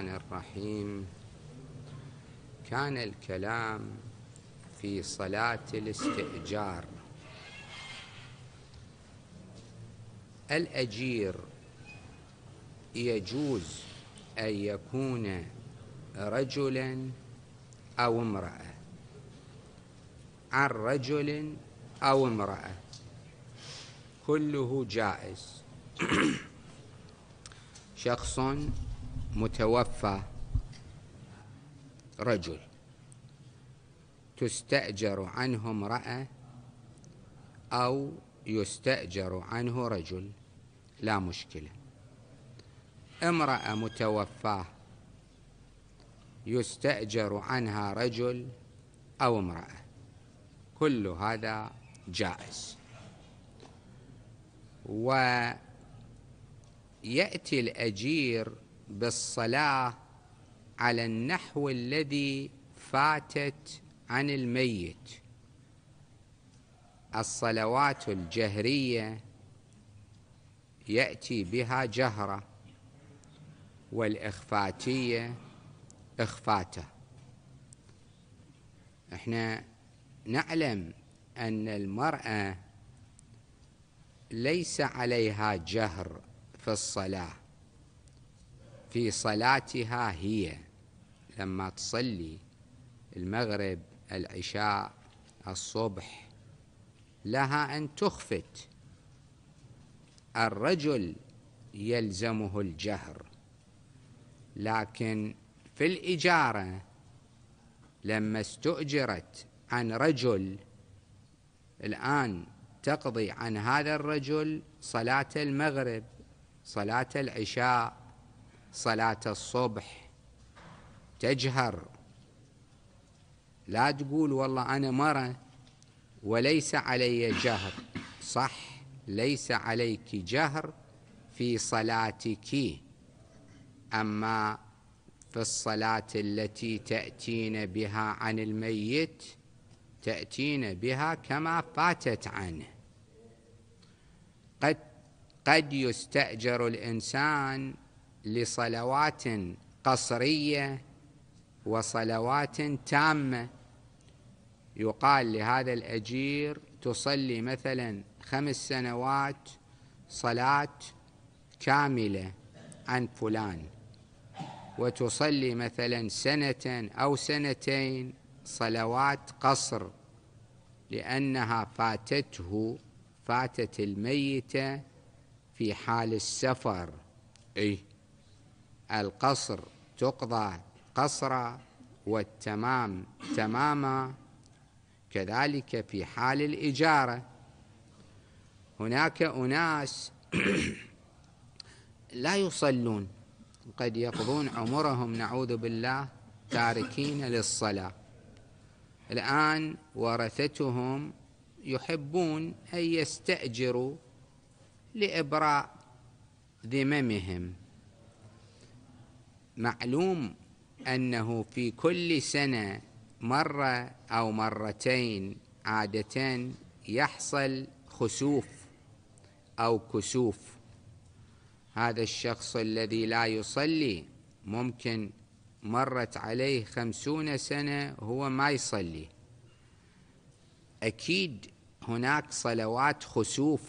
الرحمن الرحيم كان الكلام في صلاة الاستئجار الأجير يجوز أن يكون رجلا أو امرأة عن رجل أو امرأة كله جائز شخص متوفى رجل تستأجر عنه امرأة أو يستأجر عنه رجل لا مشكلة امرأة متوفاة يستأجر عنها رجل أو امرأة كل هذا جائز ويأتي الأجير بالصلاة على النحو الذي فاتت عن الميت الصلوات الجهرية يأتي بها جهرة والإخفاتية إخفاته احنا نعلم أن المرأة ليس عليها جهر في الصلاة في صلاتها هي لما تصلي المغرب العشاء الصبح لها أن تخفت الرجل يلزمه الجهر لكن في الإجارة لما استؤجرت عن رجل الآن تقضي عن هذا الرجل صلاة المغرب صلاة العشاء صلاة الصبح تجهر لا تقول والله أنا مرة وليس علي جهر صح ليس عليك جهر في صلاتك أما في الصلاة التي تأتين بها عن الميت تأتين بها كما فاتت عنه قد قد يستأجر الإنسان لصلوات قصريه وصلوات تامه يقال لهذا الاجير تصلي مثلا خمس سنوات صلاه كامله عن فلان وتصلي مثلا سنه او سنتين صلوات قصر لانها فاتته فاتت الميته في حال السفر اي القصر تقضى قصرا والتمام تماما كذلك في حال الإجارة هناك أناس لا يصلون قد يقضون عمرهم نعوذ بالله تاركين للصلاة الآن ورثتهم يحبون أن يستأجروا لإبراء ذممهم معلوم أنه في كل سنة مرة أو مرتين عادة يحصل خسوف أو كسوف هذا الشخص الذي لا يصلي ممكن مرت عليه خمسون سنة هو ما يصلي أكيد هناك صلوات خسوف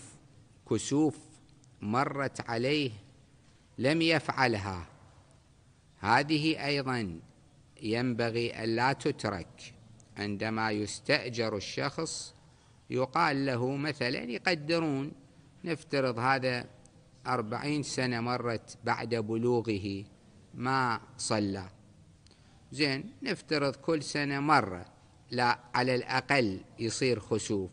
كسوف مرت عليه لم يفعلها هذه أيضا ينبغي ألا تترك عندما يستأجر الشخص يقال له مثلا يقدرون نفترض هذا أربعين سنة مرت بعد بلوغه ما صلى زين نفترض كل سنة مرة لا على الأقل يصير خسوف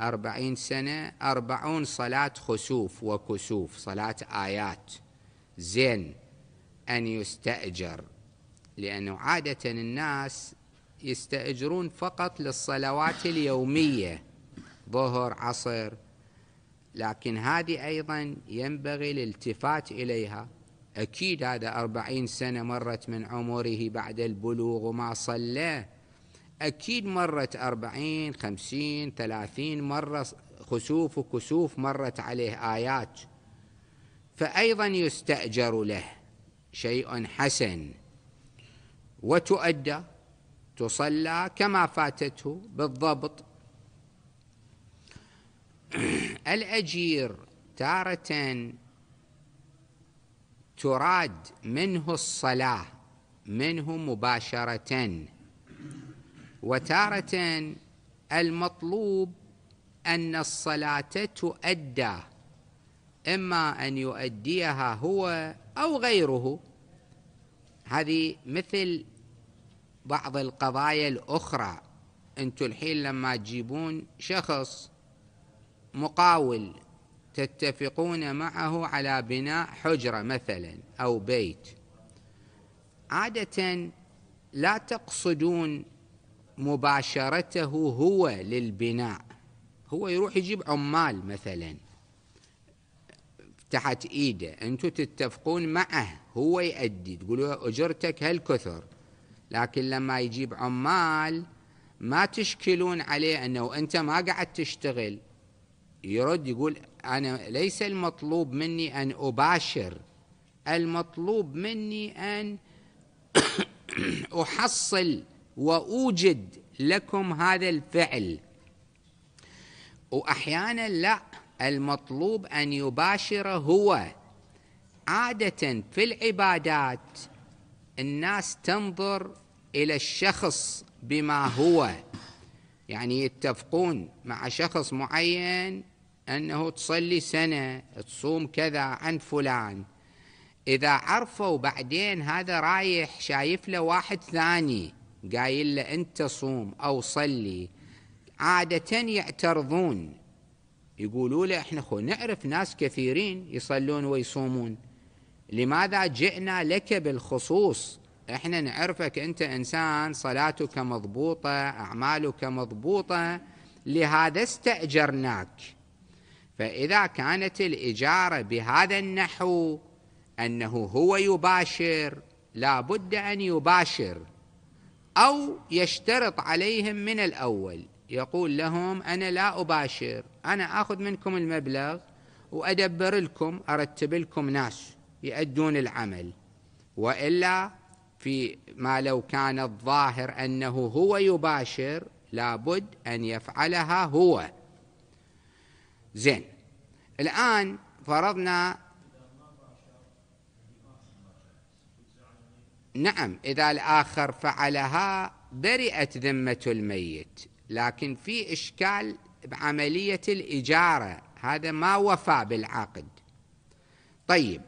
أربعين سنة أربعون صلاة خسوف وكسوف صلاة آيات زين أن يستأجر لأنه عادة الناس يستأجرون فقط للصلوات اليومية ظهر عصر لكن هذه أيضا ينبغي الالتفات إليها أكيد هذا أربعين سنة مرت من عمره بعد البلوغ وما صلى أكيد مرت أربعين خمسين ثلاثين مرة خسوف وكسوف مرت عليه آيات فأيضا يستأجر له شيء حسن وتؤدى تصلى كما فاتته بالضبط الأجير تارة تراد منه الصلاة منه مباشرة وتارة المطلوب أن الصلاة تؤدى إما أن يؤديها هو أو غيره هذه مثل بعض القضايا الأخرى أنتوا الحين لما تجيبون شخص مقاول تتفقون معه على بناء حجرة مثلا أو بيت عادة لا تقصدون مباشرته هو للبناء هو يروح يجيب عمال مثلا تحت ايده انتم تتفقون معه هو يؤدي تقولوا له اجرتك هالكثر لكن لما يجيب عمال ما تشكلون عليه انه انت ما قاعد تشتغل يرد يقول انا ليس المطلوب مني ان اباشر المطلوب مني ان احصل واوجد لكم هذا الفعل واحيانا لا المطلوب أن يباشر هو عادة في العبادات الناس تنظر إلى الشخص بما هو يعني يتفقون مع شخص معين أنه تصلي سنة تصوم كذا عن فلان إذا عرفوا بعدين هذا رايح شايف له واحد ثاني قايل له أنت صوم أو صلي عادة يعترضون يقولوا له احنا خو نعرف ناس كثيرين يصلون ويصومون لماذا جئنا لك بالخصوص احنا نعرفك انت انسان صلاتك مضبوطه اعمالك مضبوطه لهذا استاجرناك فاذا كانت الاجاره بهذا النحو انه هو يباشر لا بد ان يباشر او يشترط عليهم من الاول يقول لهم أنا لا أباشر أنا أخذ منكم المبلغ وأدبر لكم أرتب لكم ناس يؤدون العمل وإلا في ما لو كان الظاهر أنه هو يباشر لابد أن يفعلها هو زين الآن فرضنا نعم إذا الآخر فعلها برئت ذمة الميت لكن في إشكال بعملية الإجارة هذا ما وفى بالعقد طيب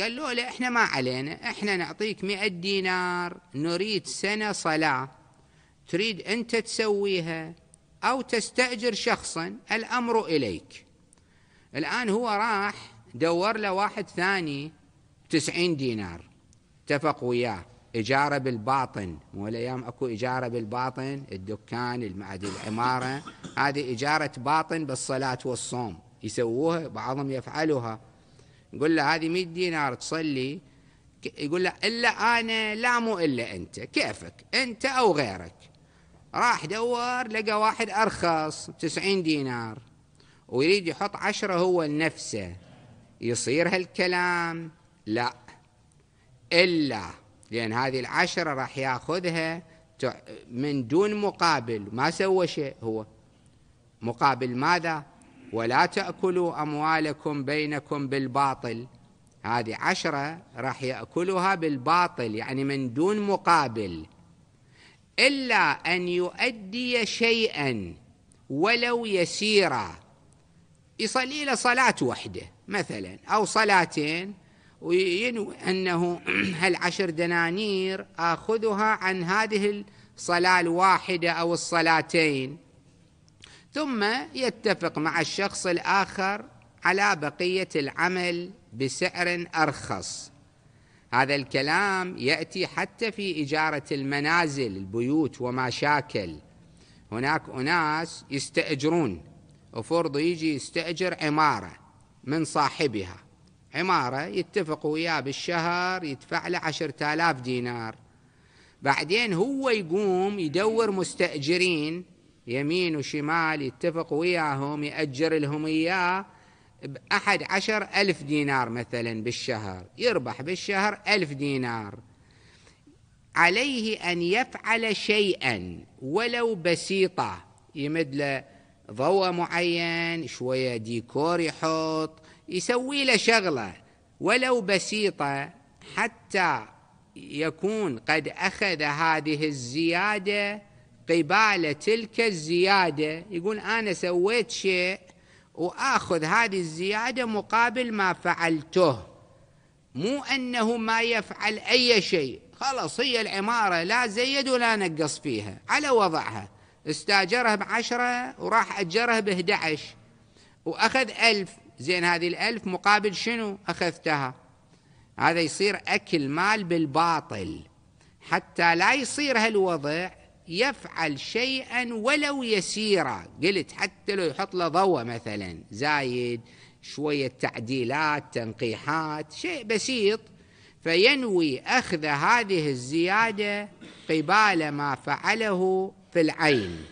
قال له لا احنا ما علينا احنا نعطيك مئة دينار نريد سنة صلاة تريد انت تسويها او تستأجر شخصا الامر اليك الان هو راح دور له واحد ثاني تسعين دينار اتفق وياه إجارة بالباطن مو الأيام أكو إجارة بالباطن الدكان المعد العمارة هذه إجارة باطن بالصلاة والصوم يسووها بعضهم يفعلوها يقول له هذه 100 دينار تصلي يقول له إلا أنا لا مو إلا أنت كيفك أنت أو غيرك راح دور لقى واحد أرخص 90 دينار ويريد يحط عشرة هو لنفسه يصير هالكلام لا إلا لأن هذه العشرة راح ياخذها من دون مقابل ما سوى شيء هو مقابل ماذا ولا تأكلوا أموالكم بينكم بالباطل هذه عشرة راح يأكلها بالباطل يعني من دون مقابل إلا أن يؤدي شيئا ولو يسيرا يصلي له صلاة وحدة مثلا أو صلاتين وينوي أنه هالعشر دنانير آخذها عن هذه الصلاة الواحدة أو الصلاتين ثم يتفق مع الشخص الآخر على بقية العمل بسعر أرخص هذا الكلام يأتي حتى في إجارة المنازل البيوت وما شاكل هناك أناس يستأجرون وفرض يجي يستأجر عمارة من صاحبها عمارة يتفقوا وياه بالشهر يدفع له عشرة آلاف دينار بعدين هو يقوم يدور مستأجرين يمين وشمال يتفق وياهم يأجر لهم إياه بأحد عشر ألف دينار مثلا بالشهر يربح بالشهر ألف دينار عليه أن يفعل شيئا ولو بسيطة يمد له ضوء معين شوية ديكور يحط يسوي له شغله ولو بسيطه حتى يكون قد اخذ هذه الزياده قبال تلك الزياده يقول انا سويت شيء واخذ هذه الزياده مقابل ما فعلته مو انه ما يفعل اي شيء خلاص هي العماره لا زيد ولا نقص فيها على وضعها استاجرها بعشرة وراح أجرها بهدعش وأخذ ألف زين هذه الألف مقابل شنو أخذتها هذا يصير أكل مال بالباطل حتى لا يصير هالوضع يفعل شيئا ولو يسيرا قلت حتى لو يحط له ضوء مثلا زايد شوية تعديلات تنقيحات شيء بسيط فينوي أخذ هذه الزيادة قبال ما فعله في العين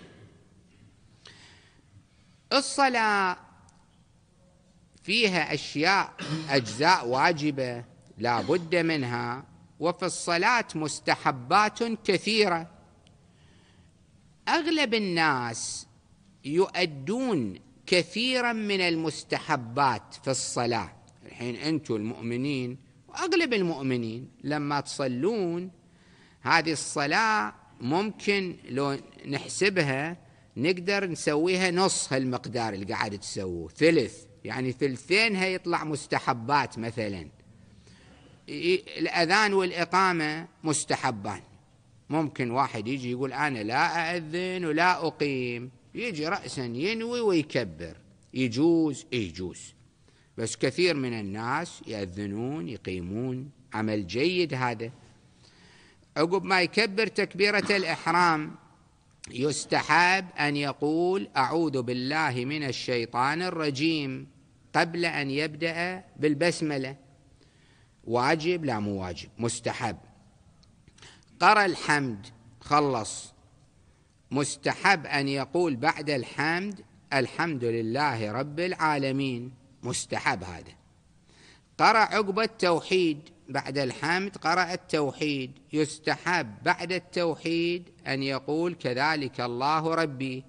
الصلاة فيها أشياء أجزاء واجبة لا بد منها وفي الصلاة مستحبات كثيرة أغلب الناس يؤدون كثيرا من المستحبات في الصلاة الحين أنتم المؤمنين وأغلب المؤمنين لما تصلون هذه الصلاة ممكن لو نحسبها نقدر نسويها نص هالمقدار اللي قاعد تسووه ثلث يعني ثلثين هيطلع مستحبات مثلا الأذان والإقامة مستحبان ممكن واحد يجي يقول أنا لا أأذن ولا أقيم يجي رأسا ينوي ويكبر يجوز يجوز بس كثير من الناس يأذنون يقيمون عمل جيد هذا عقب ما يكبر تكبيرة الإحرام يستحب أن يقول أعوذ بالله من الشيطان الرجيم قبل أن يبدأ بالبسملة واجب لا مو واجب مستحب قرأ الحمد خلص مستحب أن يقول بعد الحمد الحمد لله رب العالمين مستحب هذا قرأ عقب التوحيد بعد الحمد قرأ التوحيد يستحب بعد التوحيد أن يقول كذلك الله ربي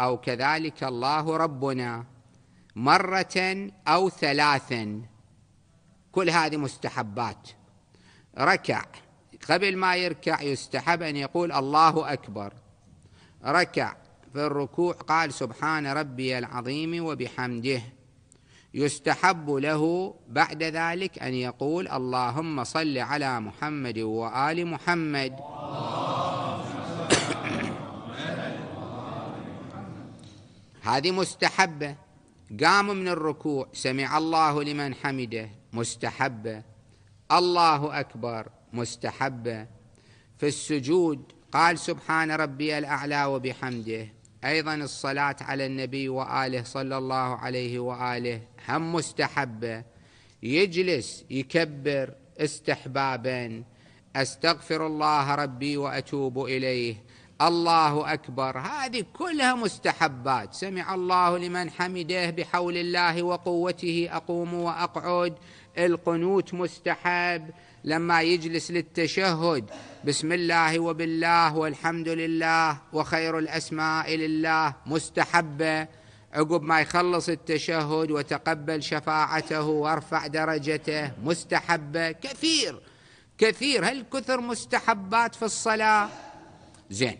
أو كذلك الله ربنا مرة أو ثلاثا كل هذه مستحبات ركع قبل ما يركع يستحب أن يقول الله أكبر ركع في الركوع قال سبحان ربي العظيم وبحمده يستحب له بعد ذلك أن يقول اللهم صل على محمد وآل محمد هذه مستحبة قام من الركوع سمع الله لمن حمده مستحبة الله أكبر مستحبة في السجود قال سبحان ربي الأعلى وبحمده أيضا الصلاة على النبي وآله صلى الله عليه وآله هم مستحبة يجلس يكبر استحبابا أستغفر الله ربي وأتوب إليه الله أكبر هذه كلها مستحبات سمع الله لمن حمده بحول الله وقوته أقوم وأقعد القنوت مستحب لما يجلس للتشهد بسم الله وبالله والحمد لله وخير الاسماء لله مستحبه عقب ما يخلص التشهد وتقبل شفاعته وارفع درجته مستحبه كثير كثير هل كثر مستحبات في الصلاه زين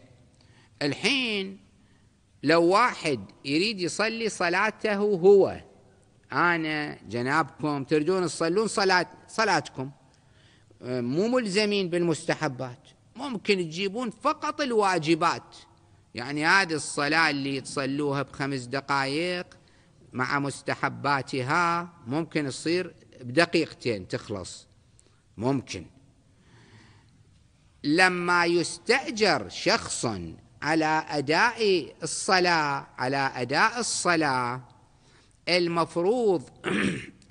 الحين لو واحد يريد يصلي صلاته هو انا جنابكم تريدون تصلون صلاه صلاتكم آه، مو ملزمين بالمستحبات ممكن تجيبون فقط الواجبات يعني هذه الصلاة اللي تصلوها بخمس دقائق مع مستحباتها ممكن تصير بدقيقتين تخلص ممكن لما يستأجر شخص على أداء الصلاة على أداء الصلاة المفروض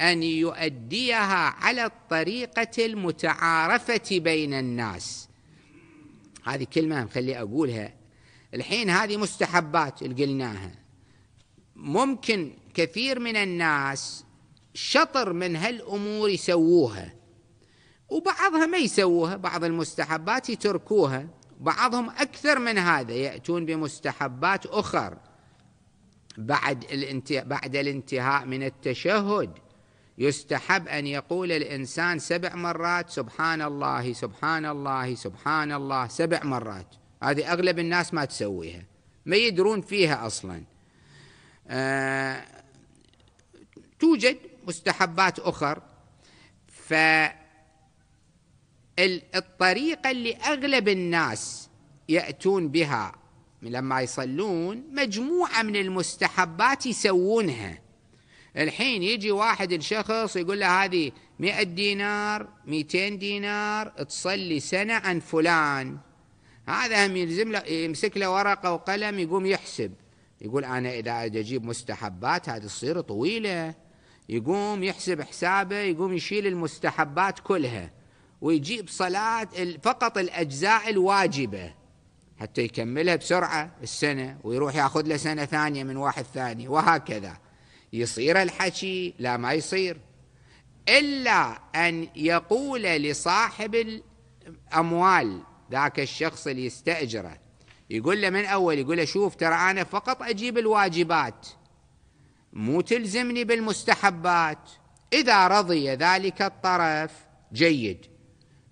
أن يؤديها على الطريقة المتعارفة بين الناس هذه كلمة مخلي أقولها الحين هذه مستحبات اللي قلناها ممكن كثير من الناس شطر من هالأمور يسووها وبعضها ما يسووها بعض المستحبات يتركوها بعضهم أكثر من هذا يأتون بمستحبات أخر بعد الانتهاء بعد الانتهاء من التشهد يستحب أن يقول الإنسان سبع مرات سبحان الله سبحان الله سبحان الله سبع مرات هذه أغلب الناس ما تسويها ما يدرون فيها أصلا آه توجد مستحبات أخر فالطريقة اللي أغلب الناس يأتون بها لما يصلون مجموعة من المستحبات يسوونها الحين يجي واحد الشخص يقول له هذه 100 دينار 200 دينار تصلي سنة عن فلان هذا هم يلزم له يمسك له ورقة وقلم يقوم يحسب يقول أنا إذا أجيب مستحبات هذه تصير طويلة يقوم يحسب حسابه يقوم يشيل المستحبات كلها ويجيب صلاة فقط الأجزاء الواجبة حتى يكملها بسرعة السنة ويروح يأخذ له سنة ثانية من واحد ثاني وهكذا يصير الحكي لا ما يصير إلا أن يقول لصاحب الأموال ذاك الشخص اللي يستأجره يقول له من أول يقول له شوف ترى أنا فقط أجيب الواجبات مو تلزمني بالمستحبات إذا رضي ذلك الطرف جيد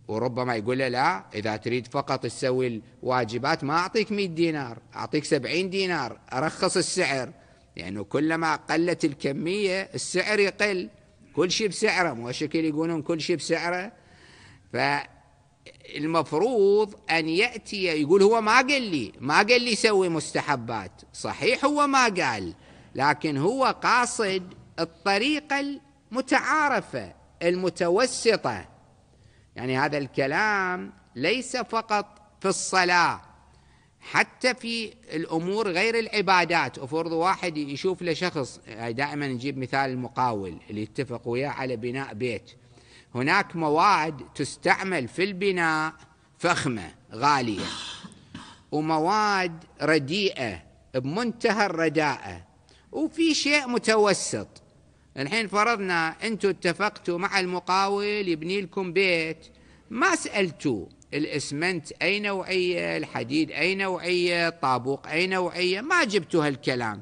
وربما يقول له لا إذا تريد فقط تسوي الواجبات ما أعطيك 100 دينار أعطيك 70 دينار أرخص السعر لأنه كلما قلت الكمية السعر يقل كل شيء بسعره مو شكل يقولون كل شيء بسعره فالمفروض أن يأتي يقول هو ما قال لي ما قال لي سوي مستحبات صحيح هو ما قال لكن هو قاصد الطريقة المتعارفة المتوسطة يعني هذا الكلام ليس فقط في الصلاة حتى في الامور غير العبادات افرض واحد يشوف له شخص يعني دائما نجيب مثال المقاول اللي يتفق وياه على بناء بيت هناك مواد تستعمل في البناء فخمه غاليه ومواد رديئه بمنتهى الرداءه وفي شيء متوسط الحين فرضنا انتم اتفقتوا مع المقاول يبني لكم بيت ما سالتوه الاسمنت اي نوعيه الحديد اي نوعيه الطابوق اي نوعيه ما جبتوا هالكلام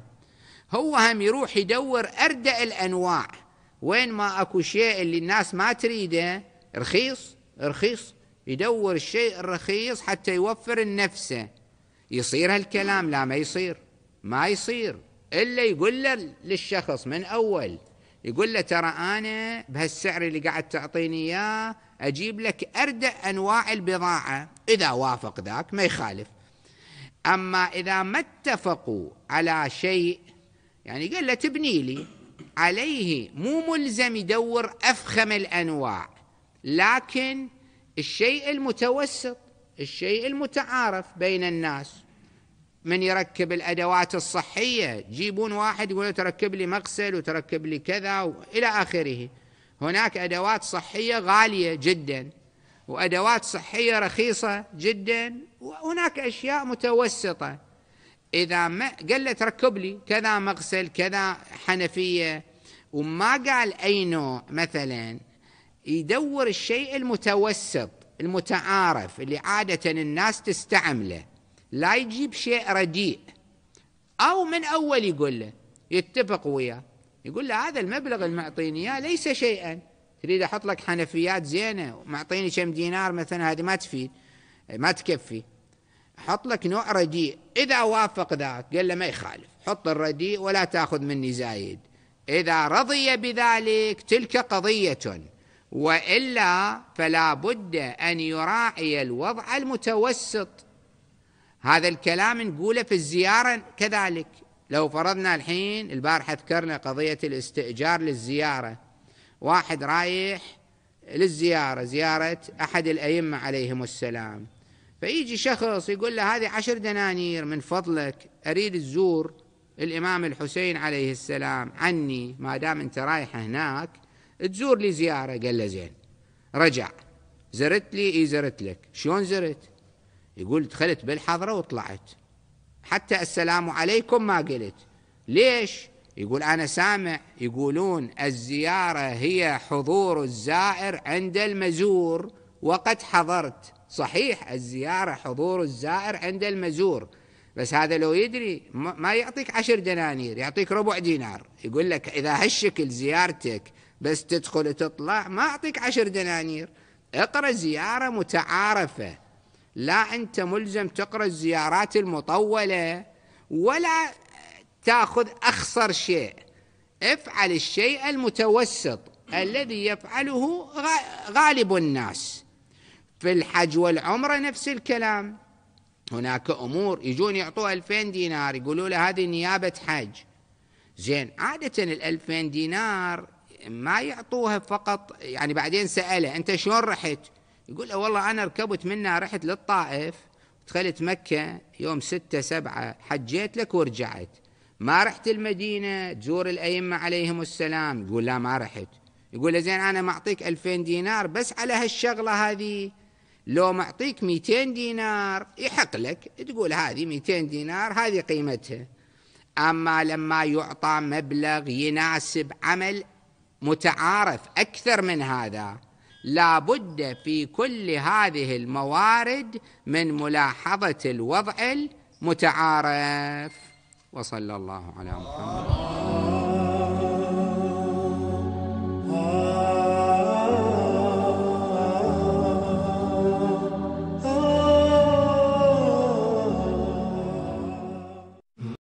هو هم يروح يدور اردأ الانواع وين ما اكو شيء اللي الناس ما تريده رخيص رخيص يدور الشيء الرخيص حتى يوفر النفسه يصير هالكلام لا ما يصير ما يصير الا يقول له للشخص من اول يقول له ترى انا بهالسعر اللي قاعد تعطيني اياه أجيب لك أردأ أنواع البضاعة إذا وافق ذاك ما يخالف أما إذا ما اتفقوا على شيء يعني قال له تبني لي عليه مو ملزم يدور أفخم الأنواع لكن الشيء المتوسط الشيء المتعارف بين الناس من يركب الادوات الصحيه جيبون واحد يقول تركب لي مغسل وتركب لي كذا والى اخره هناك أدوات صحية غالية جدا وأدوات صحية رخيصة جدا وهناك أشياء متوسطة إذا ما قال له تركب لي كذا مغسل كذا حنفية وما قال أي نوع مثلا يدور الشيء المتوسط المتعارف اللي عادة الناس تستعمله لا يجيب شيء رديء أو من أول يقول له يتفق وياه يقول له هذا المبلغ المعطيني اياه ليس شيئا تريد احط لك حنفيات زينه معطيني كم دينار مثلا هذه ما تفيد ما تكفي حط لك نوع رديء اذا وافق ذاك قال له ما يخالف حط الرديء ولا تاخذ مني زايد اذا رضي بذلك تلك قضيه والا فلا بد ان يراعي الوضع المتوسط هذا الكلام نقوله في الزياره كذلك لو فرضنا الحين البارحة ذكرنا قضية الاستئجار للزيارة واحد رايح للزيارة زيارة أحد الأئمة عليهم السلام فيجي شخص يقول له هذه عشر دنانير من فضلك أريد الزور الإمام الحسين عليه السلام عني ما دام أنت رايح هناك تزور لي زيارة قال له زين رجع زرت لي إي زرت لك شلون زرت يقول دخلت بالحضرة وطلعت حتى السلام عليكم ما قلت ليش يقول أنا سامع يقولون الزيارة هي حضور الزائر عند المزور وقد حضرت صحيح الزيارة حضور الزائر عند المزور بس هذا لو يدري ما يعطيك عشر دنانير يعطيك ربع دينار يقول لك إذا هالشكل زيارتك بس تدخل وتطلع ما أعطيك عشر دنانير اقرأ زيارة متعارفة لا أنت ملزم تقرأ الزيارات المطولة ولا تأخذ أخصر شيء افعل الشيء المتوسط الذي يفعله غالب الناس في الحج والعمرة نفس الكلام هناك أمور يجون يعطوه 2000 دينار يقولوا له هذه نيابة حج زين عادة الألفين دينار ما يعطوها فقط يعني بعدين سأله أنت شلون رحت يقول له والله أنا ركبت منها رحت للطائف دخلت مكة يوم ستة سبعة حجيت لك ورجعت ما رحت المدينة تزور الأئمة عليهم السلام يقول لا ما رحت يقول له زين أنا معطيك ألفين دينار بس على هالشغلة هذه لو معطيك 200 دينار يحق لك تقول هذه 200 دينار هذه قيمتها أما لما يعطى مبلغ يناسب عمل متعارف أكثر من هذا لابد في كل هذه الموارد من ملاحظة الوضع المتعارف وصلى الله على محمد